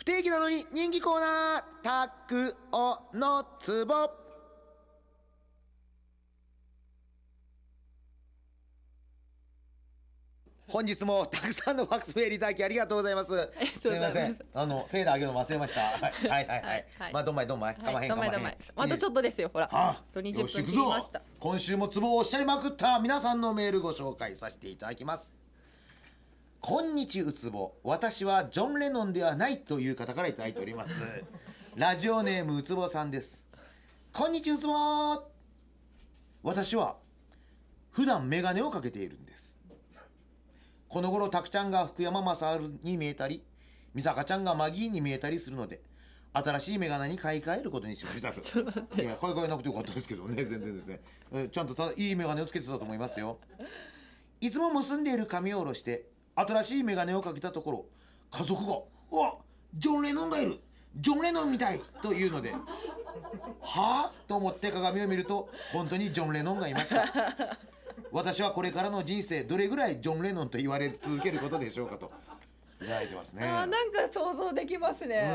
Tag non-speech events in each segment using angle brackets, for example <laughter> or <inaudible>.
不定期なのに人気コーナータックオのツボ本日もたくさんのファックスフメールいただきありがとうございます。すみません。あのフェーダー上げるの忘れました。<laughs> はいはいはい。まあどんまいどんまい。かまへんかまへん。またちょっとですよほら。あと20分切りました。今週もツボをおっしゃりまくった皆さんのメールご紹介させていただきます。こんにちうつぼ私はジョン・レノンではないという方から頂いております <laughs> ラジオネームうつぼさんですこんにちうつぼ私は普段メガネをかけているんですこの頃たくちゃんが福山雅治に見えたり美坂ちゃんがマギーに見えたりするので新しいメガネに買い替えることにしました <laughs> ちょっと待っていや買い替えなくてよかったですけどね全然ですね、ちゃんとたいいメガネをつけてたと思いますよいつも結んでいる髪を下ろして新しい眼鏡をかけたところ家族が「うわジョン・レノンがいるジョン・レノンみたい!」というので「はあ?」と思って鏡を見ると本当にジョン・レノンがいました私はこれからの人生どれぐらいジョン・レノンと言われ続けることでしょうかといただいてますね。あなんか想像できますね。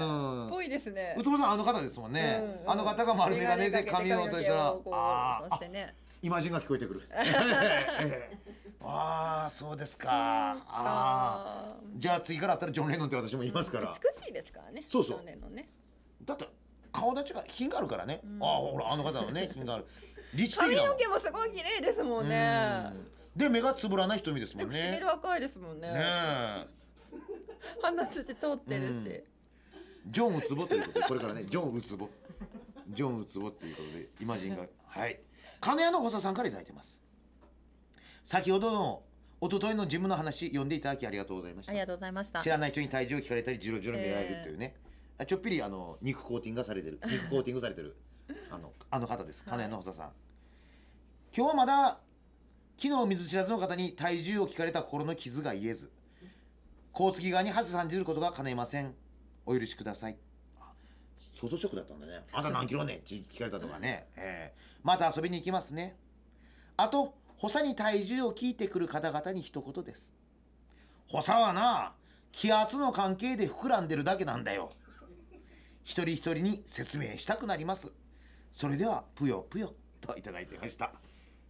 ぽいですね。うつぼさんあの方ですもんね。うんうん、あの方が丸眼鏡で髪を落としたら、ああ、ね、イマジンが聞こえてくる。<laughs> ああそうですかああじゃあ次からあったらジョン・レノンって私も言いますから、うん、美しいですからねそうそう、ね、だって顔立ちが品があるからね、うん、ああほらあの方のね <laughs> 品がある髪の毛もすごい綺麗ですもんねで目がつぶらない瞳ですもんね唇赤いですもんねね鼻筋通ってるし、ジョン・ウツボということでこれからねジョン・ウツボジョン・ウツボっていうことでイマジンがはい金谷の細佐さんから頂いてます先ほどの一昨日のジムの話読んでいただきありがとうございましたありがとうございました知らない人に体重を聞かれたりジロジロ見られるというね、えー、ちょっぴりあの肉コーティングがされてる肉コーティングされてる <laughs> あのあの方です金谷の補佐さん、はい、今日はまだ昨日水知らずの方に体重を聞かれた心の傷が言えず甲月側に恥さ感じることがかねませんお許しください相当ショックだったんだねあんた何キロねって聞かれたとかね、<laughs> えー、また遊びに行きますねあと補佐に体重を聞いてくる方々に一言です補佐はな気圧の関係で膨らんでるだけなんだよ一人一人に説明したくなりますそれではぷよぷよといただいてました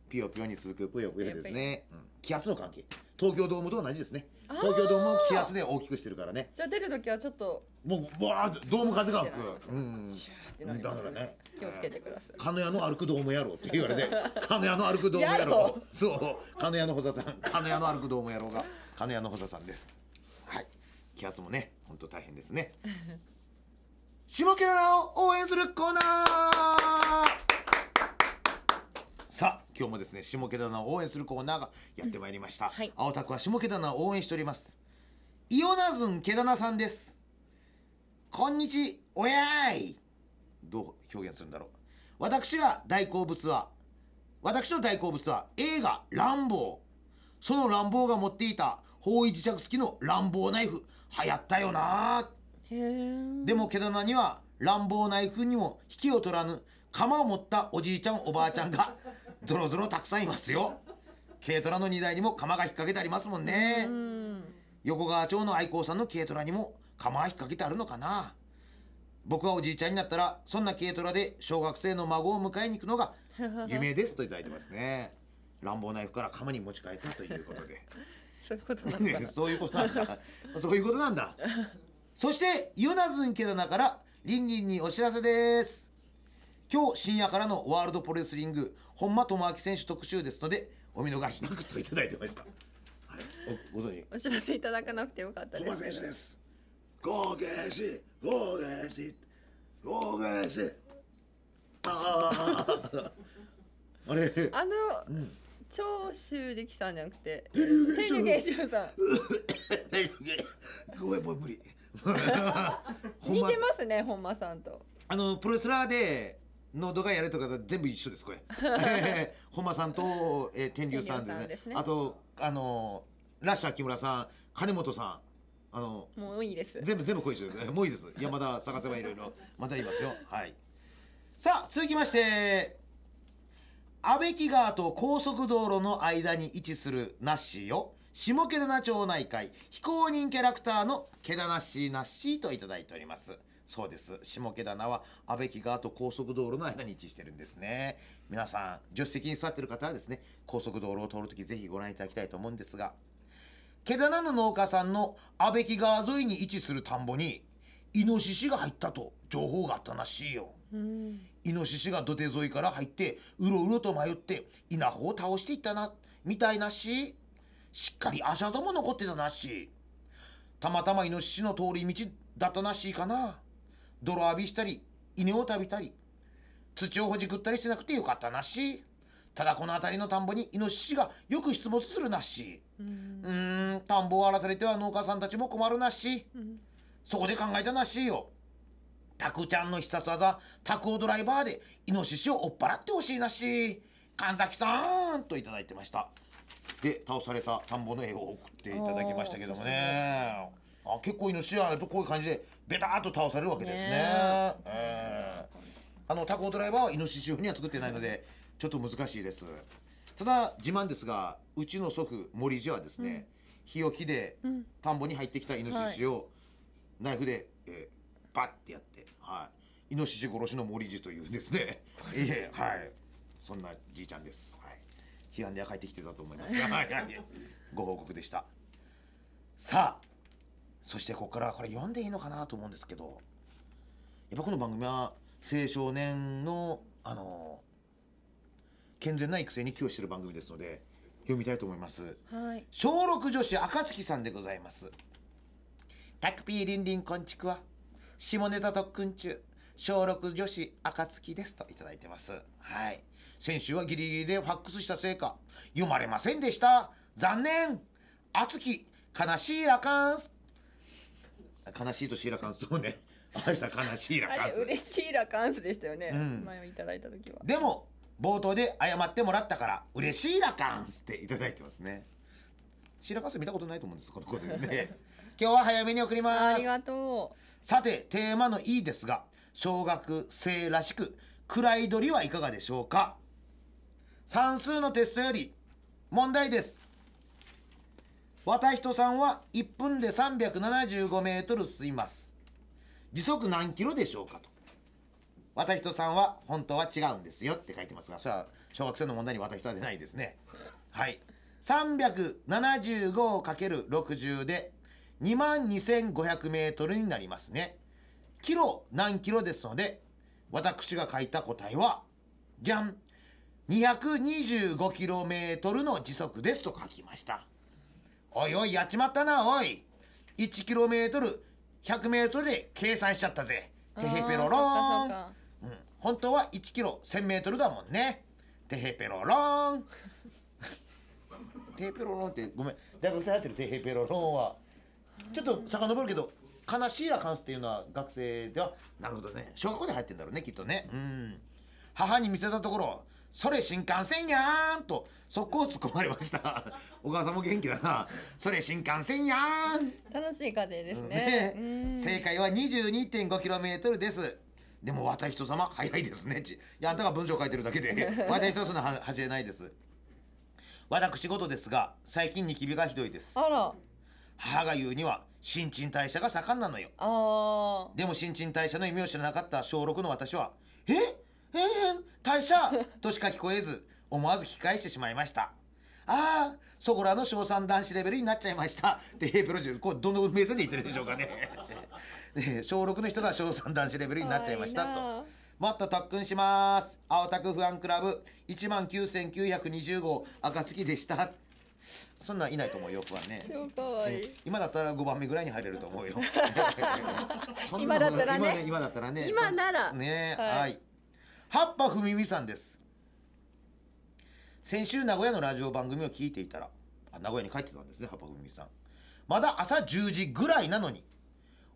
ぷよぷよに続くぷよぷよですね、うん、気圧の関係東京ドームと同じですね東京ドームを気圧で大きくしてるからねじゃあ出る時はちょっともうわードーム風が吹く、うん、シュだからね気をつけてください金谷の歩くドームやろうって言われて <laughs> 金谷の歩くドームやろうそう金谷の補佐さん金谷の歩くドームやろうが金谷の補佐さんですはい気圧もね本当大変ですね <laughs> 下キャラを応援するコーナー今日もですね下毛棚を応援するコーナーがやってまいりました、うんはい、青田区は下毛棚を応援しておりますイオナズン毛棚さんですこんにちおやいどう表現するんだろう私は大好物は私の大好物は映画「乱暴」その乱暴が持っていた方位磁石付きの乱暴ナイフ流行ったよなでも毛棚には乱暴ナイフにも引きを取らぬ鎌を持ったおじいちゃんおばあちゃんがぞロぞロたくさんいますよ軽トラの荷台にも釜が引っ掛けてありますもんね横川町の愛好さんの軽トラにも釜が引っ掛けてあるのかな僕はおじいちゃんになったらそんな軽トラで小学生の孫を迎えに行くのが <laughs> 夢ですと頂いてますね乱暴ナイフから釜に持ち替えたということで <laughs> そういうことなんだ <laughs> そういうことなんだそういうことなんだそして与那津池棚からりんりんにお知らせです今日深夜からのワールドプロレスリング本間智明選手特集ですのでお見逃しなくといただいてましたはいご存知お知らせいただかなくてよかったです本間選手です合計し合計し合計しあ <laughs> あれあの、うん、長州力さんじゃなくて天竜芸者さんごめんもう無理 <laughs> 似てますね本間さんとあのプロレスラーでのどがやれとか全部一緒ですこれ <laughs> 本間さんと、えー、天竜さんですねですねあとあのラッシャー木村さん金本さんあのもういいです全部全部こいつですもういいです山田探せばいろいろまた言いますよはいさあ続きまして阿部木川と高速道路の間に位置するナッシーを下毛田町内会非公認キャラクターの毛田ナッシーナッシーと頂いておりますそうです下毛棚は安倍木川と高速道路の間に位置してるんですね皆さん助手席に座ってる方はですね高速道路を通るときぜひご覧いただきたいと思うんですが毛棚の農家さんの安倍木川沿いに位置する田んぼにイノシシが入ったと情報があったらしいよ、イノシシが土手沿いから入ってうろうろと迷って稲穂を倒していったなみたいなししっかり足跡も残ってたなしたまたまイノシシの通り道だったなしかな泥浴びしたり稲を食べたり土をほじくったりしてなくてよかったなしただこの辺りの田んぼにイノシシがよく出没するなしうん田んぼを荒らされては農家さんたちも困るなし、うん、そこで考えたなしよタクちゃんの必殺技タクオドライバーでイノシシを追っ払ってほしいなし神崎さんと頂いてましたで倒された田んぼの絵を送っていただきましたけどもねあ結構イノやシはこういう感じでベターっと倒されるわけですね。ねえー、あのタコドライバーはイノシシ用には作ってないのでちょっと難しいです。ただ自慢ですがうちの祖父森地はですね、うん、日置で田んぼに入ってきたイノシシをナイフで、えー、バッてやって、はい、イノシシ殺しの森地というですね <laughs> いえはいそんなじいちゃんです。はい批判では帰ってきてたと思います。<laughs> ご報告でした。さあそしてここからこれ読んでいいのかなと思うんですけどやっぱこの番組は青少年のあの健全な育成に寄与している番組ですので読みたいと思います、はい、小6女子暁さんでございますタクピーリンリンこんちくわ下ネタ特訓中小6女子暁ですといただいてますはい先週はギリギリでファックスしたせいか読まれませんでした残念あつき悲しいラカンス悲しいとシーラカンスそうねあい <laughs> た悲しいラカンれス嬉しいラカンスでしたよね、うん前いただいた時はでも冒頭で謝ってもらったから嬉しいラカンスっていただいてますねシーラカンス見たことないと思うんですこのことですね <laughs> 今日は早めに送りますありがとさてテーマの「いい」ですが小学生らしく暗い鳥はいかがでしょうか算数のテストより問題です綿人さんは1分で375メートル進みます時速何キロでしょうかと綿人さんは本当は違うんですよって書いてますがそれは小学生の問題に綿人は出ないですねはい375をかける60で2万2500メートルになりますねキロ何キロですので私が書いた答えはじゃん2 2 5トルの時速ですと書きました。おいおい、やっちまったな、おい。1km、100m で計算しちゃったぜ。てへぺろろーン。うん、本当は 1km、1000m だもんね。てへぺろろーン。てへぺろろーンって、ごめん。大学生入ってるてへぺろろーンは。ちょっと遡るけど、悲しいラカンっていうのは学生では、なるほどね。小学校で入ってんだろうね、きっとね。うん。母に見せたところ、それ新幹線やんと速攻突っ込まれましたお母 <laughs> さんも元気だなそれ新幹線やん楽しい家庭ですねうんね、正解はロメートルですでも私人様早いですねいやあんたが文章書いてるだけで渡人様は始れないです私事ですが最近ニキビがひどいです母が言うには新陳代謝が盛んなのよでも新陳代謝の意味を知らなかった小六の私はえへんへん、大社としか聞こえず、思わず聞き返してしまいました。ああ、そこらの小三男子レベルになっちゃいました。で、プロジェクト、こう、どの目線で言ってるんでしょうかね。<laughs> ね小6の人が小三男子レベルになっちゃいました。と。もっと特訓します。青田区ファンクラブ、19,920号、赤月でした。そんないないと思うよ、はね。超い、今だったら5番目ぐらいに入れると思うよ。<laughs> 今だったらね。今だったらね。今なら。ね、はい、はい葉っぱふみみさんです先週名古屋のラジオ番組を聞いていたらあ名古屋に帰ってたんですね葉っぱふみみさんまだ朝10時ぐらいなのに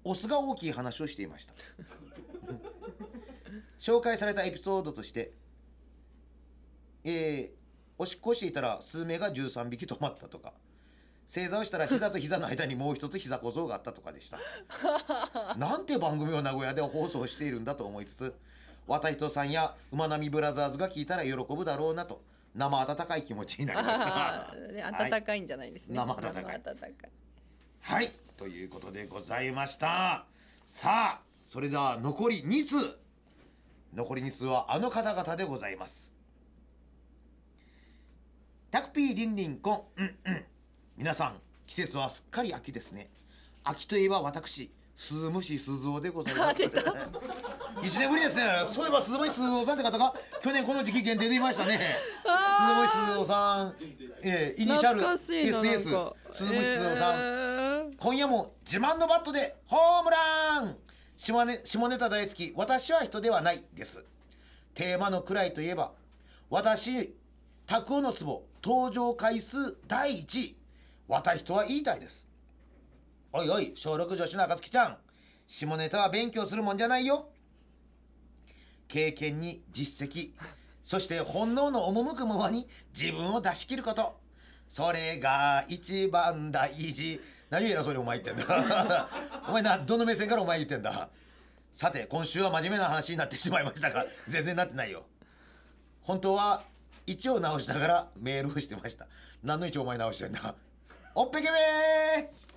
オスが大きい話をしていました <laughs> 紹介されたエピソードとしてえー、おしっこしていたら数名が13匹止まったとか正座をしたら膝と膝の間にもう一つ膝小僧があったとかでした <laughs> なんて番組を名古屋で放送しているんだと思いつつ渡人さんや馬並ブラザーズが聞いたら喜ぶだろうなと生温かい気持ちになりました、<laughs> ね、温かいんじゃないですね、はい、生温かいはいということでございましたさあそれでは残り2通残り2通はあの方々でございますタクピーリンリンコンうんうん皆さん季節はすっかり秋ですね秋といえば私鈴虫鈴雄でございます <laughs> 一年ぶりですねそういえば鈴虫鈴雄さんって方が去年この時期限定でいましたね鈴虫鈴雄さん、えー、イニシャル SS 鈴虫鈴雄さん、えー、今夜も自慢のバットでホームラン下,、下ネタ大好き私は人ではないですテーマのくらいといえば私拓夫の壺登場回数第1位私とは言いたいですおいおい、小6女子の月ちゃん。下ネタは勉強するもんじゃないよ。経験に実績、そして本能の赴くままに自分を出し切ること。それが一番大事。何を偉そうにお前言ってんだ。<laughs> お前な、どの目線からお前言ってんだ。さて、今週は真面目な話になってしまいましたが、全然なってないよ。本当は、一応直しながらメールをしてました。何の一応お前直してんだ。おっぺけめー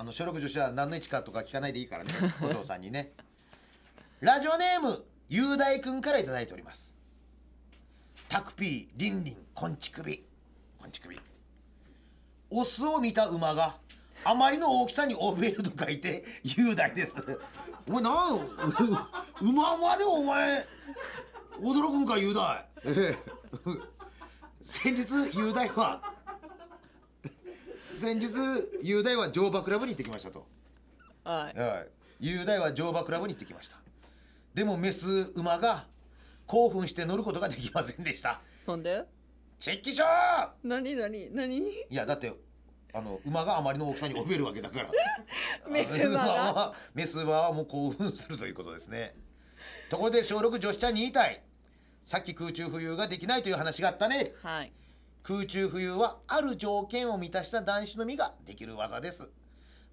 あの、小6女子は何の位置かとか聞かないでいいからね、<laughs> お父さんにね。ラジオネーム、雄大くんから頂いております。タクピー、リンリン、こんち首こんち首。び。オスを見た馬が、あまりの大きさに怯えると書いて、雄大です。お前なん、馬までお前、驚くんか、雄大。<laughs> 先日、雄大は、先日雄大は乗馬クラブに行ってきましたとはいはい雄大は乗馬クラブに行ってきましたでもメス馬が興奮して乗ることができませんでしたなんでチェッキショー何何何いやだってあの馬があまりの大きさに怯えるわけだから <laughs> メス馬はメス馬はもう興奮するということですねところで小6女子ちゃんに言いたいさっき空中浮遊ができないという話があったねはい空中浮遊はある条件を満たした男子のみができる技です。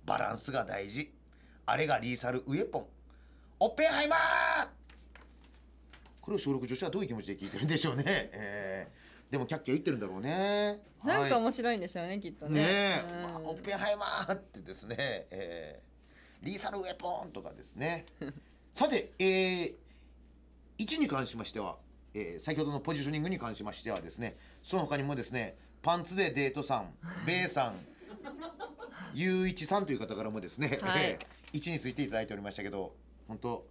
バランスが大事。あれがリーサルウェポン。オッペンハイマーこれを小6女子はどういう気持ちで聞いてるんでしょうね。えー、でもキャッキャ言ってるんだろうね。なんか面白いんですよね、はい、きっとね。ねまあ、オッペンハイマーってですね、えー、リーサルウェポンとかですね。<laughs> さて、えー、1に関しましては、えー、先ほどのポジショニングに関しましてはですねその他にもですねパンツでデートさん <laughs> ベイさんゆういちさんという方からもですね、はい、位 <laughs> 置についていただいておりましたけど本当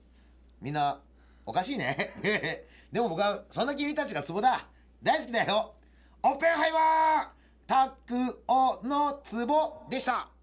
みんなおかしいね <laughs> でも僕はそんな君たちがツボだ大好きだよオッペンハイマータックオのツボでした